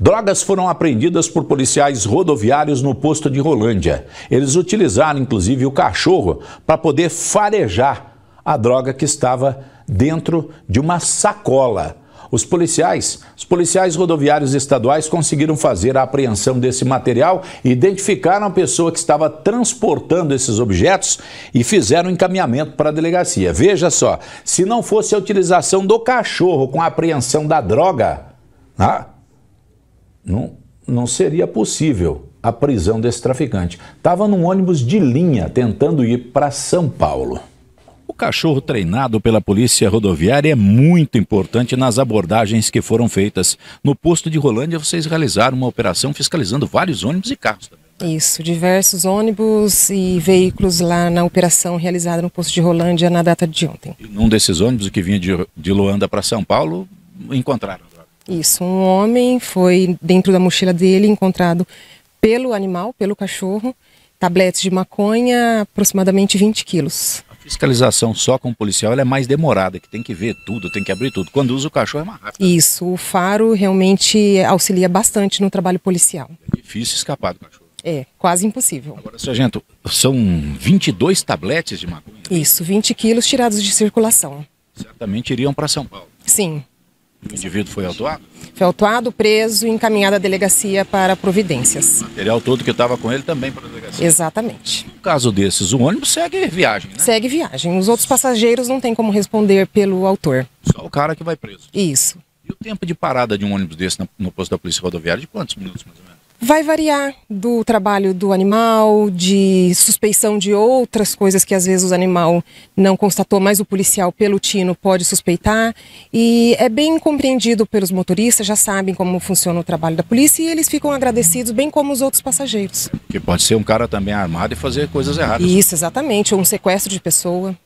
Drogas foram apreendidas por policiais rodoviários no posto de Rolândia. Eles utilizaram inclusive o cachorro para poder farejar a droga que estava dentro de uma sacola. Os policiais, os policiais rodoviários estaduais conseguiram fazer a apreensão desse material, identificaram a pessoa que estava transportando esses objetos e fizeram encaminhamento para a delegacia. Veja só, se não fosse a utilização do cachorro com a apreensão da droga, ah, não, não seria possível a prisão desse traficante. Estava num ônibus de linha tentando ir para São Paulo. O cachorro treinado pela polícia rodoviária é muito importante nas abordagens que foram feitas. No posto de Rolândia, vocês realizaram uma operação fiscalizando vários ônibus e carros. Isso, diversos ônibus e veículos lá na operação realizada no posto de Rolândia na data de ontem. E num desses ônibus que vinha de, de Luanda para São Paulo, encontraram? Isso, um homem foi dentro da mochila dele encontrado pelo animal, pelo cachorro, tabletes de maconha, aproximadamente 20 quilos. A fiscalização só com o policial é mais demorada, que tem que ver tudo, tem que abrir tudo. Quando usa o cachorro é mais rápido. Isso, o faro realmente auxilia bastante no trabalho policial. É difícil escapar do cachorro. É, quase impossível. Agora, sargento, são 22 tabletes de maconha? Isso, 20 quilos tirados de circulação. Certamente iriam para São Paulo. Sim. O indivíduo foi autuado? Foi autuado, preso e encaminhado à delegacia para providências. O material todo que estava com ele também para a delegacia? Exatamente. No caso desses, o ônibus segue viagem, né? Segue viagem. Os outros passageiros não têm como responder pelo autor. Só o cara que vai preso. Isso. E o tempo de parada de um ônibus desse no posto da Polícia Rodoviária, de quantos minutos mais ou menos? vai variar do trabalho do animal, de suspeição de outras coisas que às vezes o animal não constatou, mas o policial pelo tino pode suspeitar. E é bem compreendido pelos motoristas, já sabem como funciona o trabalho da polícia e eles ficam agradecidos, bem como os outros passageiros. Que pode ser um cara também armado e fazer coisas erradas. Isso, exatamente, um sequestro de pessoa.